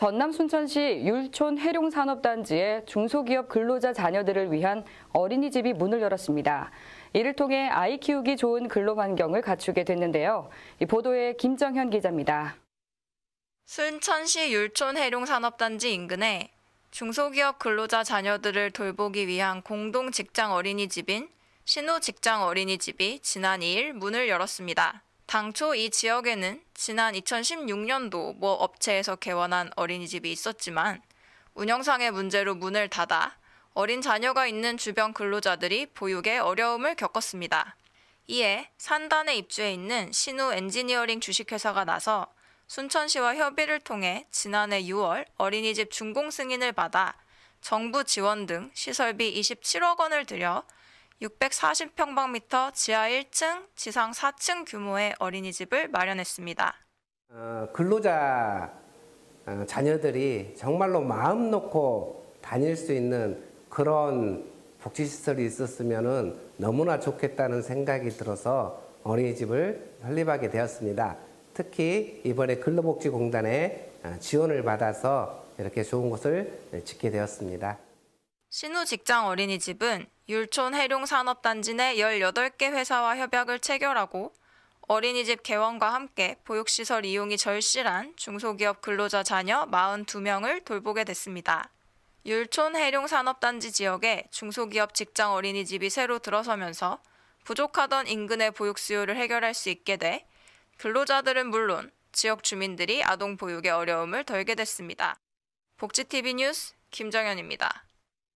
전남 순천시 율촌 해룡산업단지의 중소기업 근로자 자녀들을 위한 어린이집이 문을 열었습니다. 이를 통해 아이 키우기 좋은 근로 환경을 갖추게 됐는데요. 보도에 김정현 기자입니다. 순천시 율촌 해룡산업단지 인근에 중소기업 근로자 자녀들을 돌보기 위한 공동 직장 어린이집인 신호 직장 어린이집이 지난 2일 문을 열었습니다. 당초 이 지역에는 지난 2016년도 모 업체에서 개원한 어린이집이 있었지만 운영상의 문제로 문을 닫아 어린 자녀가 있는 주변 근로자들이 보육에 어려움을 겪었습니다. 이에 산단에 입주해 있는 신우 엔지니어링 주식회사가 나서 순천시와 협의를 통해 지난해 6월 어린이집 준공 승인을 받아 정부 지원 등 시설비 27억 원을 들여 640평방미터 지하 1층, 지상 4층 규모의 어린이집을 마련했습니다. 어, 근로자 어, 자녀들이 정말로 마음 놓고 다닐 수 있는 그런 복지시설이 있었으면 너무나 좋겠다는 생각이 들어서 어린이집을 설립하게 되었습니다. 특히 이번에 근로복지공단의 어, 지원을 받아서 이렇게 좋은 곳을 짓게 되었습니다. 신우 직장 어린이집은 율촌 해룡산업단지 내 18개 회사와 협약을 체결하고 어린이집 개원과 함께 보육시설 이용이 절실한 중소기업 근로자 자녀 42명을 돌보게 됐습니다. 율촌 해룡산업단지 지역에 중소기업 직장 어린이집이 새로 들어서면서 부족하던 인근의 보육 수요를 해결할 수 있게 돼 근로자들은 물론 지역 주민들이 아동 보육의 어려움을 덜게 됐습니다. 복지TV 뉴스 김정현입니다.